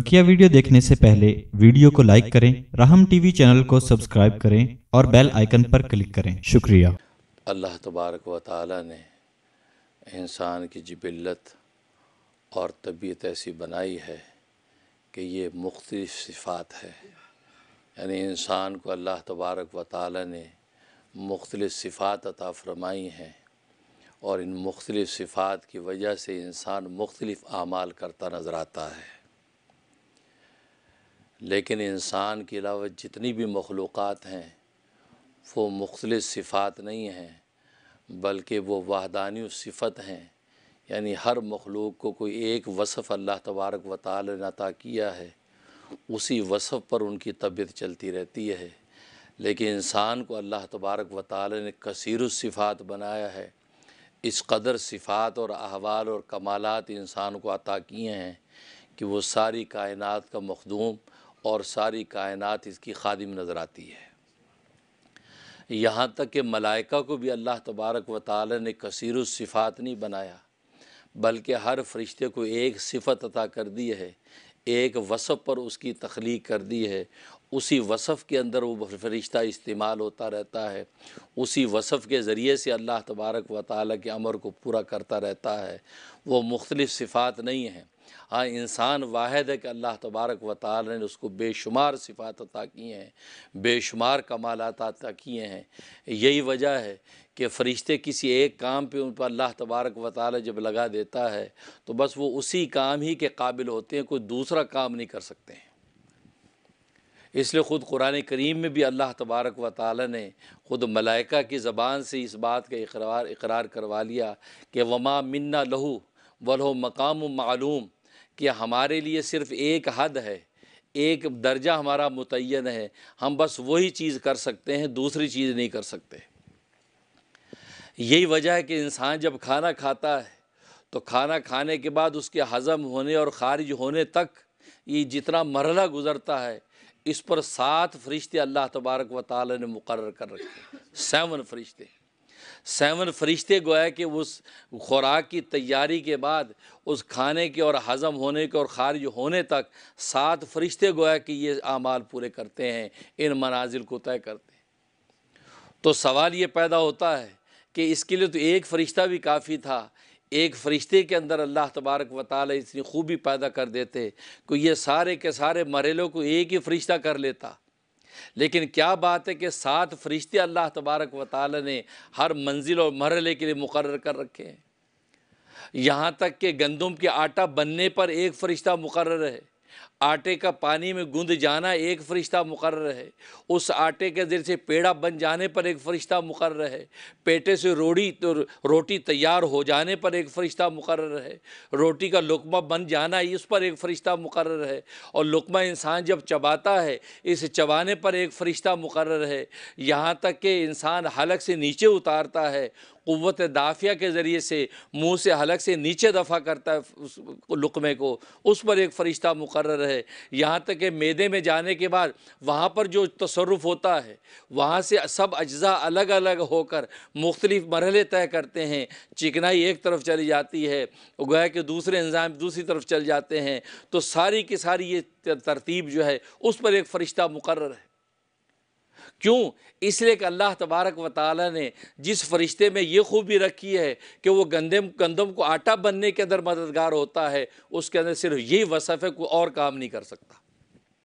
बकिया वीडियो देखने से पहले वीडियो को लाइक करें राहम टीवी चैनल को सब्सक्राइब करें और बेल आइकन पर क्लिक करें शुक्रिया अल्लाह तबारक व ताली ने इंसान की जबिलत और तबीयत ऐसी बनाई है कि ये मुख्तलिफ सिफात है यानी इंसान को अल्लाह तबारक व ताली ने मुख्तलिफ सिफात अता फरमाई हैं और इन मुख्तलिफ सिफात की वजह से इंसान मुख्तलिफ़ आमाल करता नज़र आता है लेकिन इंसान के अलावा जितनी भी मखलूक़ हैं वो मुख्तल सिफ़ात नहीं हैं बल्कि वो वाहदानी सिफ़त हैं यानी हर मखलूक को कोई एक वसफ़ अल्लाह तबारक व ताल ने अता किया है उसी वसफ़ पर उनकी तबीयत चलती रहती है लेकिन इंसान को अल्लाह तबारक व ताल ने कसीर सिफ़ात बनाया है इस कदर सिफ़ात और अहवाल और कमालत इंसान को अता किए हैं कि वो सारी कायनात का मखदूम और सारी कायनात इसकी खादिम नज़र आती है यहाँ तक कि मलाइका को भी अल्लाह तबारक व ताली ने कसीर सिफ़ात नहीं बनाया बल्कि हर फरिश्ते को एक सिफत अता कर दी है एक वसफ़ पर उसकी तख्लीक कर दी है उसी वसफ़ के अंदर वो फरिश्ता इस्तेमाल होता रहता है उसी वसफ़ के ज़रिए से अल्लाह तबारक व ताली के अमर को पूरा करता रहता है वो मुख्तलिफ़ सिफ़ात नहीं हैं हाँ इंसान वाहिद है कि अल्लाह तबारक व ताल ने उसको बेशुमार सिफात अता किए हैं बेशुमार कमाल अता किए हैं यही वजह है कि फ़रिश्ते किसी एक काम पे उन पर अल्लाह तबारक व ताल जब लगा देता है तो बस वो उसी काम ही के काबिल होते हैं कोई दूसरा काम नहीं कर सकते हैं इसलिए ख़ुद कुरान करीम में भी अल्लाह तबारक व ताली ने ख़ुद मलाइका की ज़बान से इस बात का इकरार इकरार करवा लिया कि वमा मन्ना लहू वलहो मकाम मालूम कि हमारे लिए सिर्फ़ एक हद है एक दर्जा हमारा मुतन है हम बस वही चीज़ कर सकते हैं दूसरी चीज़ नहीं कर सकते यही वजह है कि इंसान जब खाना खाता है तो खाना खाने के बाद उसके हज़म होने और ख़ारिज होने तक ये जितना मरला गुज़रता है इस पर सात फरिश्ते अल्लाह तबारक व ताल ने मुकर कर रखे सेवन फरिश्ते सेवन फरिश्ते गोया कि उस खुराक की तैयारी के बाद उस खाने के और हज़म होने के और खारिज होने तक सात फरिश्ते गोया कि ये अमाल पूरे करते हैं इन मनाजिल को तय करते हैं तो सवाल ये पैदा होता है कि इसके लिए तो एक फ़रिश्ता भी काफ़ी था एक फ़रिश्ते के अंदर अल्लाह तबारक व ताली इतनी खूबी पैदा कर देते कि ये सारे के सारे मरेलों को एक ही फ़रिश्ता कर लेता लेकिन क्या बात है कि सात फरिश्ते अल्लाह तबारक व ताली ने हर मंजिल और मरले के लिए मुकर कर रखे हैं यहाँ तक कि गंदम के आटा बनने पर एक फ़रिश्ता मुकर है आटे का पानी में गूंद जाना एक फरिश्ता मुकर है उस आटे के जर से पेड़ा बन जाने पर एक फरिश्ता मुकर्र है पेटे से रोड़ी तो रोटी तैयार हो जाने पर एक फरिश्ता मुकर है रोटी का लुकमा बन जाना इस पर एक फरिश्ता मुकर है और लुकमा इंसान जब चबाता है इस चबाने पर एक फरिश्ता मुकर है यहाँ तक कि इंसान हलक से नीचे उतारता है क़वत दाफिया के ज़रिए से मुँह से हलक से नीचे दफ़ा करता है उस लुकमे को उस पर एक फ़रिश्ता मुकर है है यहाँ तक कि मैदे में जाने के बाद वहाँ पर जो तसरुफ़ होता है वहाँ से सब अज्जा अलग अलग होकर मुख्तलिफ़ मरहले तय करते हैं चिकनाई एक तरफ चली जाती है गोया के दूसरे इंजाम दूसरी तरफ चल जाते हैं तो सारी की सारी ये तरतीब जो है उस पर एक फ़रिश्ता मुकर है क्यों इसलिए कि अल्लाह तबारक व ताली ने जिस फरिश्ते में ये खूबी रखी है कि वो गंदम गंदम को आटा बनने के अंदर मददगार होता है उसके अंदर सिर्फ यही वसफ़ है कोई और काम नहीं कर सकता